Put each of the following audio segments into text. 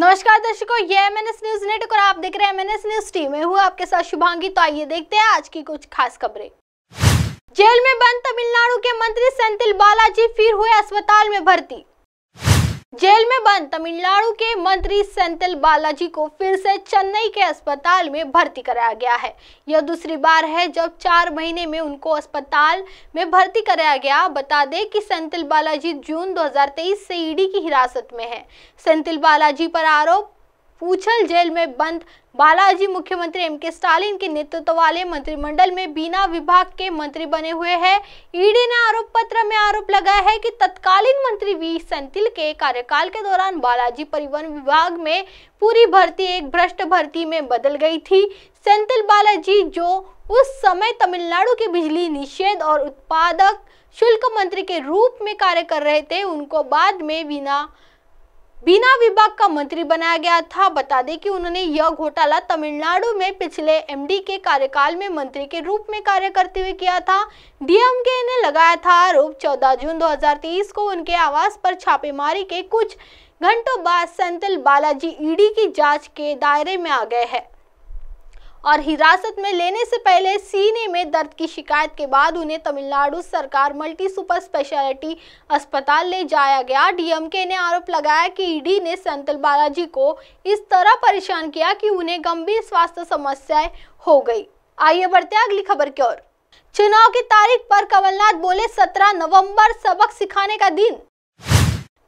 नमस्कार दर्शकों ये M N S news network और आप देख रहे हैं M N S news team में हूँ आपके साथ शुभांगी तो आइए देखते हैं आज की कुछ खास खबरें जेल में बंद तमिलनाडु के मंत्री सेंथिल बालाजी फिर हुए अस्पताल में भर्ती जेल में बंद तमिलनाडु के मंत्री सेंतल बालाजी को फिर से चेन्नई के अस्पताल में भर्ती कराया गया है यह दूसरी बार है जब चार महीने में उनको अस्पताल में भर्ती कराया गया बता दें कि सेंतल बालाजी जून 2023 से ईडी की हिरासत में है सेंतल बालाजी पर आरोप पूछल जेल में बंद बालाजी मुख्यमंत्री एम के स्टालिन के नेतृत्व वाले मंत्रिमंडल में बिना विभाग के मंत्री बने हुए हैं ईडी ने आरोप पत्र में आरोप लगाया है कि तत्कालीन मंत्री वी सेंथिल के कार्यकाल के दौरान बालाजी परिवहन विभाग में पूरी भर्ती एक भ्रष्ट भर्ती में बदल गई थी सेंथिल बालाजी जो उस समय तमिलनाडु के बिजली निषेध और उत्पादक शुल्क मंत्री के रूप में कार्य कर रहे थे उनको बाद में बिना बिना विभाग का मंत्री बनाया गया था बता दें कि उन्होंने यह घोटाला तमिलनाडु में पिछले एमडी के कार्यकाल में मंत्री के रूप में कार्य करते हुए किया था डीएमके ने लगाया था आरोप 14 जून 2023 को उनके आवास पर छापेमारी के कुछ घंटों बाद संतल बालाजी ईडी की जांच के दायरे में आ गए हैं और हिरासत में लेने से पहले सीने में दर्द की शिकायत के बाद उन्हें तमिलनाडु सरकार मल्टी सुपर स्पेशलिटी अस्पताल ले जाया गया डीएमके ने आरोप लगाया कि ईडी ने संतल बालाजी को इस तरह परेशान किया कि उन्हें गंभीर स्वास्थ्य समस्याएं हो गई आइए बढ़ते अगली खबर की ओर चुनाव की तारीख पर कमलनाथ बोले सत्रह नवम्बर सबक सिखाने का दिन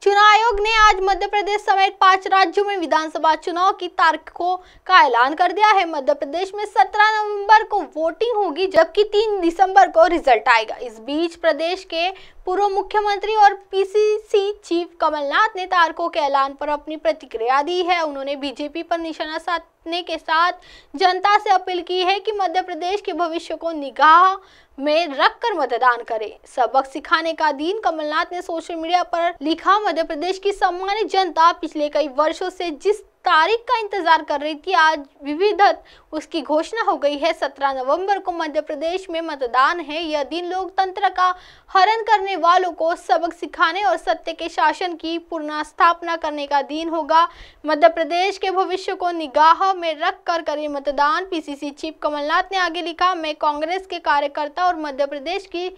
चुनाव आयोग ने आज मध्य प्रदेश समेत पांच राज्यों में विधानसभा चुनाव की तारीखों का ऐलान कर दिया है मध्य प्रदेश में 17 नवंबर को वोटिंग होगी जबकि 3 दिसंबर को रिजल्ट आएगा इस बीच प्रदेश के पूर्व मुख्यमंत्री और पीसीसी चीफ कमलनाथ ने तारकों के ऐलान पर अपनी प्रतिक्रिया दी है उन्होंने बीजेपी पर निशाना साधने के साथ जनता से अपील की है कि मध्य प्रदेश के भविष्य को निगाह में रख कर मतदान करें सबक सिखाने का दिन कमलनाथ ने सोशल मीडिया पर लिखा मध्य प्रदेश की सम्मानित जनता पिछले कई वर्षों से जिस तारीख का इंतजार कर रही थी आज विविधत उसकी घोषणा हो गई है 17 नवंबर को मध्य प्रदेश में मतदान है यह दिन लोकतंत्र का हरण करने वालों को सबक सिखाने और सत्य के शासन की पुनः स्थापना करने का दिन होगा मध्य प्रदेश के भविष्य को निगाह में रख कर करे मतदान पीसीसी चीफ कमलनाथ ने आगे लिखा मैं कांग्रेस के कार्यकर्ता और मध्य प्रदेश की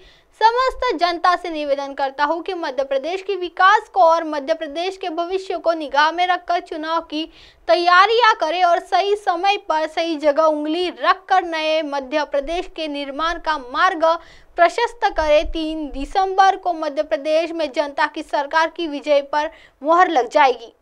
समस्त जनता से निवेदन करता हूँ कि मध्य प्रदेश के विकास को और मध्य प्रदेश के भविष्य को निगाह में रखकर चुनाव की तैयारियां करें और सही समय पर सही जगह उंगली रखकर नए मध्य प्रदेश के निर्माण का मार्ग प्रशस्त करें तीन दिसंबर को मध्य प्रदेश में जनता की सरकार की विजय पर मुहर लग जाएगी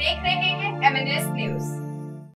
देख रहे हैं एमएनएस न्यूज़